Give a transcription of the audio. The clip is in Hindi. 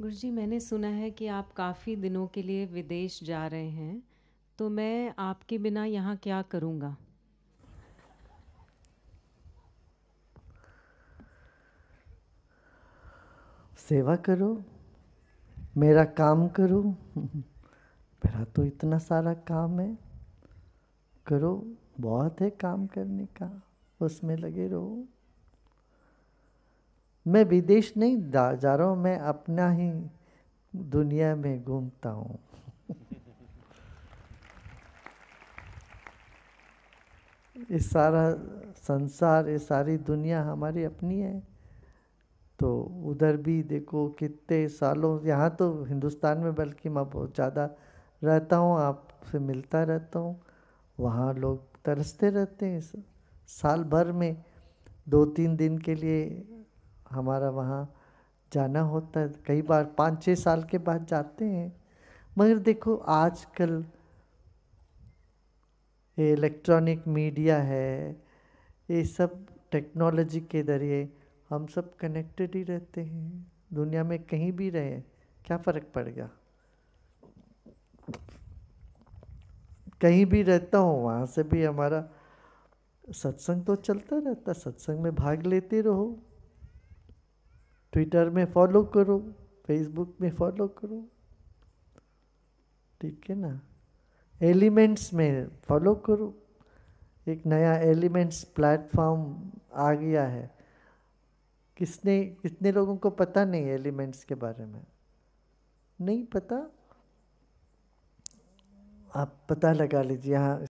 गुरु जी मैंने सुना है कि आप काफ़ी दिनों के लिए विदेश जा रहे हैं तो मैं आपके बिना यहाँ क्या करूँगा सेवा करो मेरा काम करो मेरा तो इतना सारा काम है करो बहुत है काम करने का उसमें लगे रहो मैं विदेश नहीं जा रहा हूँ मैं अपना ही दुनिया में घूमता हूँ ये सारा संसार ये सारी दुनिया हमारी अपनी है तो उधर भी देखो कितने सालों यहाँ तो हिंदुस्तान में बल्कि मैं बहुत ज़्यादा रहता हूँ आपसे मिलता रहता हूँ वहाँ लोग तरसते रहते हैं साल भर में दो तीन दिन के लिए हमारा वहाँ जाना होता है कई बार पाँच छः साल के बाद जाते हैं मगर देखो आजकल ये इलेक्ट्रॉनिक मीडिया है ये सब टेक्नोलॉजी के ज़रिए हम सब कनेक्टेड ही रहते हैं दुनिया में कहीं भी रहे क्या फ़र्क पड़ेगा कहीं भी रहता हूँ वहाँ से भी हमारा सत्संग तो चलता रहता सत्संग में भाग लेते रहो ट्विटर में फॉलो करो फेसबुक में फॉलो करो ठीक है ना एलिमेंट्स में फॉलो करो एक नया एलिमेंट्स प्लेटफॉर्म आ गया है किसने कितने लोगों को पता नहीं एलिमेंट्स के बारे में नहीं पता आप पता लगा लीजिए हाँ